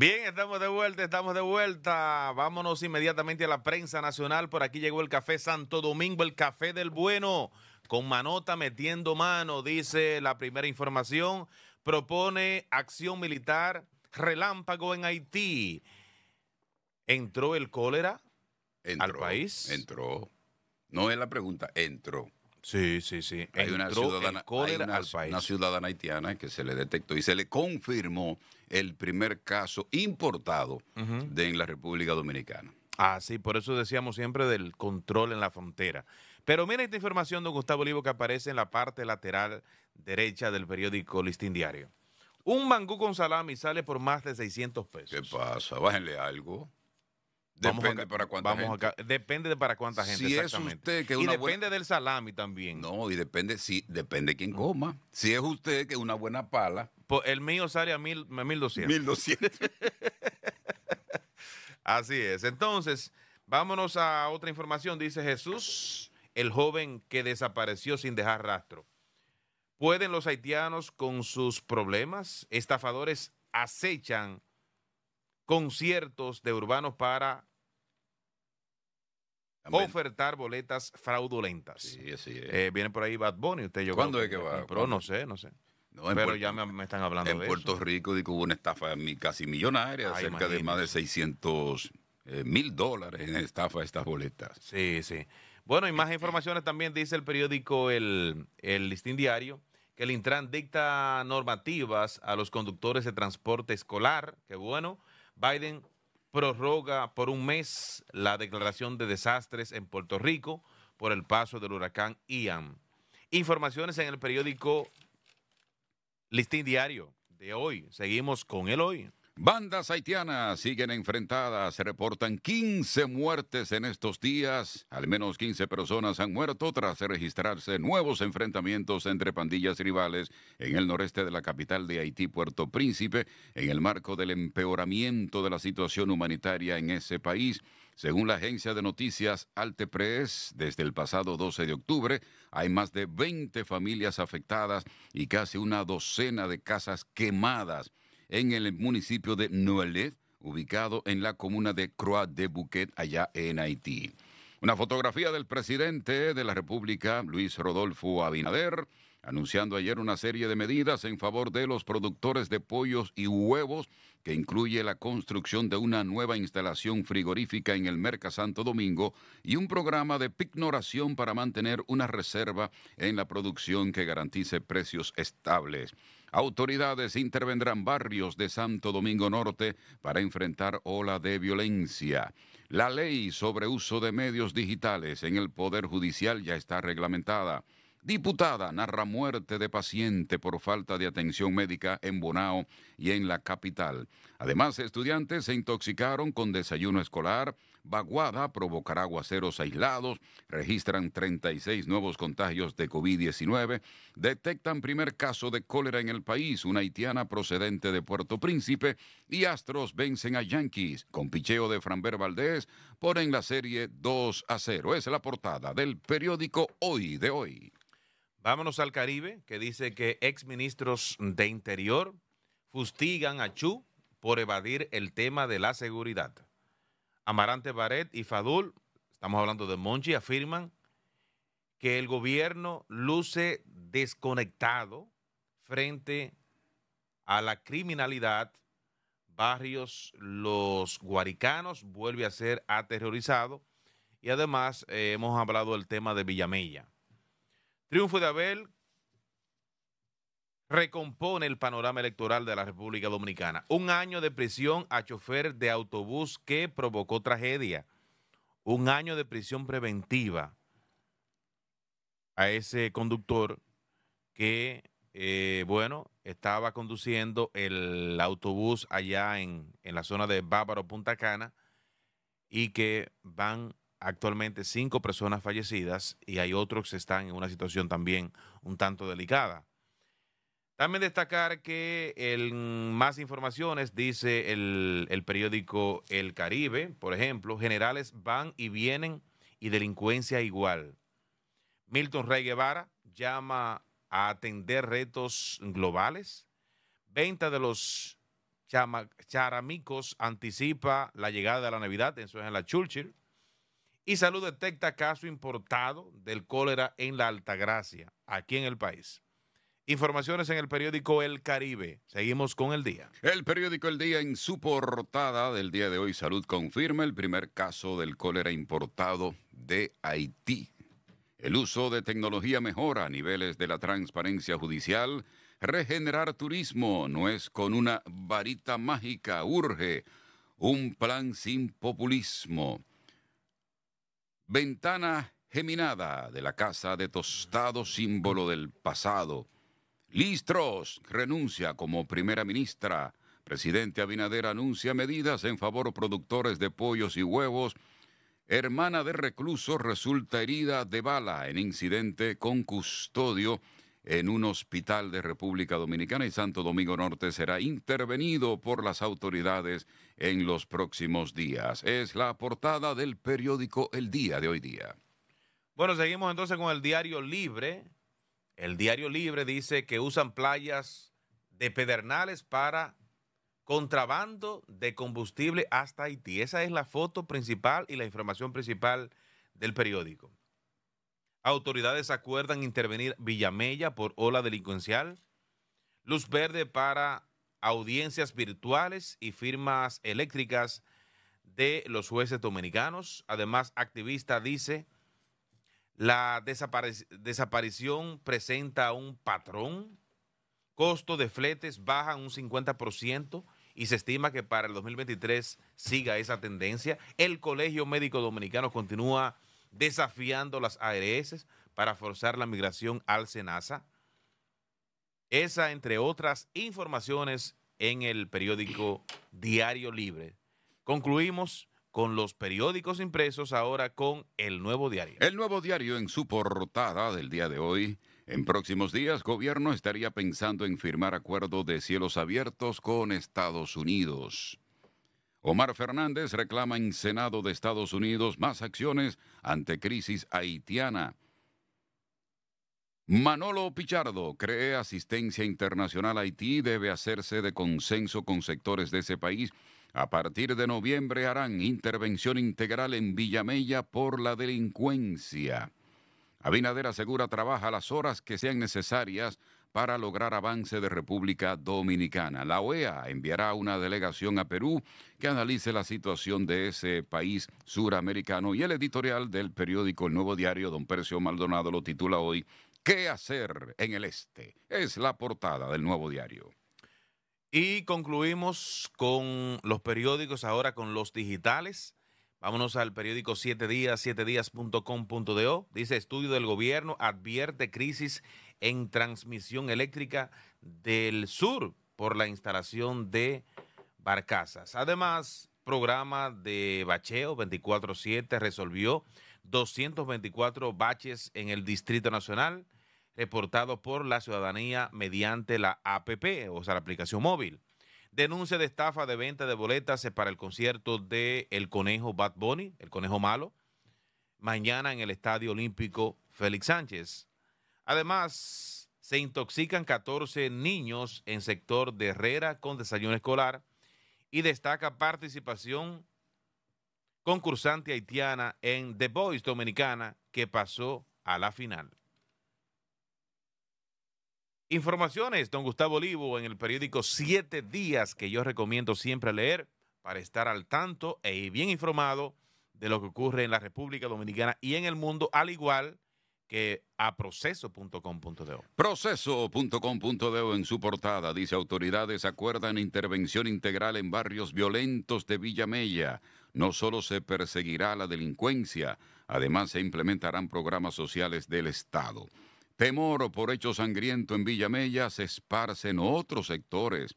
Bien, estamos de vuelta, estamos de vuelta. Vámonos inmediatamente a la prensa nacional. Por aquí llegó el café Santo Domingo, el café del bueno, con manota metiendo mano, dice la primera información. Propone acción militar relámpago en Haití. ¿Entró el cólera al país? Entró. No es la pregunta, entró. Sí, sí, sí. Hay una ciudadana, una, ciudadana haitiana que se le detectó y se le confirmó el primer caso importado de en la República Dominicana. Ah, sí, por eso decíamos siempre del control en la frontera. Pero mira esta información, don Gustavo Olivo, que aparece en la parte lateral derecha del periódico Listín Diario. Un mangú con salami sale por más de 600 pesos. ¿Qué pasa? Bájenle algo. Depende para cuánta gente. depende de para cuánta gente, exactamente. que y depende del salami también. No, y depende, si depende de quién coma. Si es usted que una buena pala. Pues, el mío sale a mil, 1200. 1200. Así es. Entonces, vámonos a otra información. Dice Jesús, el joven que desapareció sin dejar rastro. ¿Pueden los haitianos con sus problemas? Estafadores acechan conciertos de urbanos para ofertar boletas fraudulentas. Sí, sí, eh, viene por ahí Bad Bunny, usted ¿Cuándo es que va? Pero no sé, no sé. pero ya me, están hablando de eso. En Puerto Rico hubo una estafa casi millonaria, ah, cerca de más de 600 eh, mil dólares en estafa de estas boletas. Sí, sí. Bueno, y más este. informaciones también dice el periódico El, el Listín Diario, que el Intran dicta normativas a los conductores de transporte escolar, que bueno, Biden prorroga por un mes la declaración de desastres en Puerto Rico por el paso del huracán Ian. Informaciones en el periódico Listín Diario de hoy. Seguimos con el hoy. Bandas haitianas siguen enfrentadas. Se reportan 15 muertes en estos días. Al menos 15 personas han muerto tras registrarse nuevos enfrentamientos entre pandillas rivales en el noreste de la capital de Haití, Puerto Príncipe, en el marco del empeoramiento de la situación humanitaria en ese país. Según la agencia de noticias Alte desde el pasado 12 de octubre hay más de 20 familias afectadas y casi una docena de casas quemadas en el municipio de Noelet ubicado en la comuna de Croix de Bouquet, allá en Haití. Una fotografía del presidente de la República, Luis Rodolfo Abinader, anunciando ayer una serie de medidas en favor de los productores de pollos y huevos, que incluye la construcción de una nueva instalación frigorífica en el Merca Santo Domingo y un programa de pignoración para mantener una reserva en la producción que garantice precios estables. Autoridades intervendrán barrios de Santo Domingo Norte para enfrentar ola de violencia. La ley sobre uso de medios digitales en el Poder Judicial ya está reglamentada. Diputada narra muerte de paciente por falta de atención médica en Bonao y en la capital. Además, estudiantes se intoxicaron con desayuno escolar. Vaguada provocará aguaceros aislados. Registran 36 nuevos contagios de COVID-19. Detectan primer caso de cólera en el país, una haitiana procedente de Puerto Príncipe. Y Astros vencen a Yankees con picheo de Franber Valdés. Ponen la serie 2 a 0. Es la portada del periódico Hoy de Hoy. Vámonos al Caribe, que dice que exministros de Interior fustigan a Chu por evadir el tema de la seguridad. Amarante Baret y Fadul, estamos hablando de Monchi, afirman que el gobierno luce desconectado frente a la criminalidad. Barrios Los Guaricanos vuelve a ser aterrorizado. Y además eh, hemos hablado del tema de Villamella triunfo de Abel recompone el panorama electoral de la República Dominicana. Un año de prisión a chofer de autobús que provocó tragedia. Un año de prisión preventiva a ese conductor que, eh, bueno, estaba conduciendo el autobús allá en, en la zona de Bávaro, Punta Cana, y que van actualmente cinco personas fallecidas y hay otros que están en una situación también un tanto delicada. También destacar que en más informaciones dice el, periódico El Caribe, por ejemplo, generales van y vienen y delincuencia igual. Milton Rey Guevara llama a atender retos globales. Venta de los charamicos anticipa la llegada de la Navidad, en es en la Churchill. Y salud detecta caso importado del cólera en la Altagracia, aquí en el país. Informaciones en el periódico El Caribe. Seguimos con el día. El periódico El Día en su portada del día de hoy, Salud confirma el primer caso del cólera importado de Haití. El uso de tecnología mejora a niveles de la transparencia judicial. Regenerar turismo no es con una varita mágica, urge un plan sin populismo. Ventana geminada de la casa de Tostado, símbolo del pasado. Listros renuncia como primera ministra. Presidente Abinader anuncia medidas en favor productores de pollos y huevos. Hermana de recluso resulta herida de bala en incidente con custodio en un hospital de República Dominicana y Santo Domingo Norte será intervenido por las autoridades en los próximos días. Es la portada del periódico El Día de hoy día. Bueno, seguimos entonces con el diario Libre. El diario Libre dice que usan playas de Pedernales para contrabando de combustible hasta Haití. Esa es la foto principal y la información principal del periódico. Autoridades acuerdan intervenir Villamella por ola delincuencial. Luz verde para audiencias virtuales y firmas eléctricas de los jueces dominicanos. Además, activista dice, la desaparición presenta un patrón. Costo de fletes baja un 50% y se estima que para el 2023 siga esa tendencia. El Colegio Médico Dominicano continúa desafiando las ARS para forzar la migración al SENASA. Esa, entre otras informaciones, en el periódico Diario Libre. Concluimos con los periódicos impresos, ahora con el nuevo diario. El nuevo diario en su portada del día de hoy. En próximos días, gobierno estaría pensando en firmar acuerdo de cielos abiertos con Estados Unidos. Omar Fernández reclama en Senado de Estados Unidos más acciones ante crisis haitiana. Manolo Pichardo cree asistencia internacional a Haití debe hacerse de consenso con sectores de ese país. A partir de noviembre harán intervención integral en Villamella por la delincuencia. Abinader asegura trabaja las horas que sean necesarias para lograr avance de República Dominicana. La OEA enviará una delegación a Perú que analice la situación de ese país suramericano y el editorial del periódico El Nuevo Diario, don Percio Maldonado, lo titula hoy ¿Qué hacer en el Este? Es la portada del Nuevo Diario. Y concluimos con los periódicos ahora con los digitales. Vámonos al periódico 7 días, 7días.com.do. Dice, estudio del gobierno advierte crisis en transmisión eléctrica del sur por la instalación de barcazas. Además, programa de bacheo 24-7 resolvió 224 baches en el Distrito Nacional reportado por la ciudadanía mediante la APP, o sea, la aplicación móvil. Denuncia de estafa de venta de boletas para el concierto de El Conejo Bad Bunny, El Conejo Malo, mañana en el Estadio Olímpico Félix Sánchez. Además, se intoxican 14 niños en sector de Herrera con desayuno escolar y destaca participación concursante haitiana en The Voice Dominicana que pasó a la final. Informaciones, don Gustavo Olivo, en el periódico Siete Días, que yo recomiendo siempre leer para estar al tanto e bien informado de lo que ocurre en la República Dominicana y en el mundo, al igual que a proceso.com.de. Proceso.com.de en su portada dice autoridades acuerdan intervención integral en barrios violentos de Villamella. No solo se perseguirá la delincuencia, además se implementarán programas sociales del Estado. Temor por hecho sangriento en Villamella se esparce en otros sectores.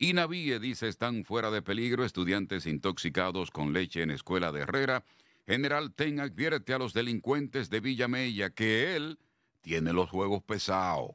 Navíe dice están fuera de peligro estudiantes intoxicados con leche en escuela de Herrera. General Ten advierte a los delincuentes de Villamella que él tiene los juegos pesados.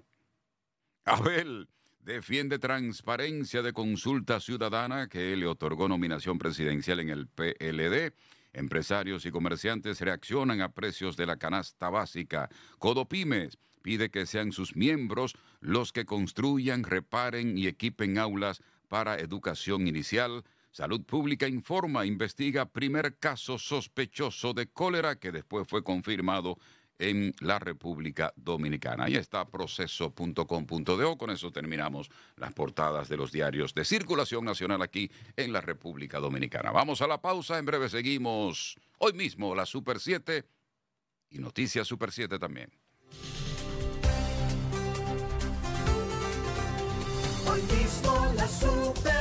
Abel defiende transparencia de consulta ciudadana que le otorgó nominación presidencial en el PLD. Empresarios y comerciantes reaccionan a precios de la canasta básica. Codopymes pide que sean sus miembros los que construyan, reparen y equipen aulas para educación inicial. Salud Pública informa, investiga primer caso sospechoso de cólera que después fue confirmado en la República Dominicana. Ahí está proceso.com.do. Con eso terminamos las portadas de los diarios de circulación nacional aquí en la República Dominicana. Vamos a la pausa, en breve seguimos hoy mismo la Super 7 y Noticias Super 7 también. Super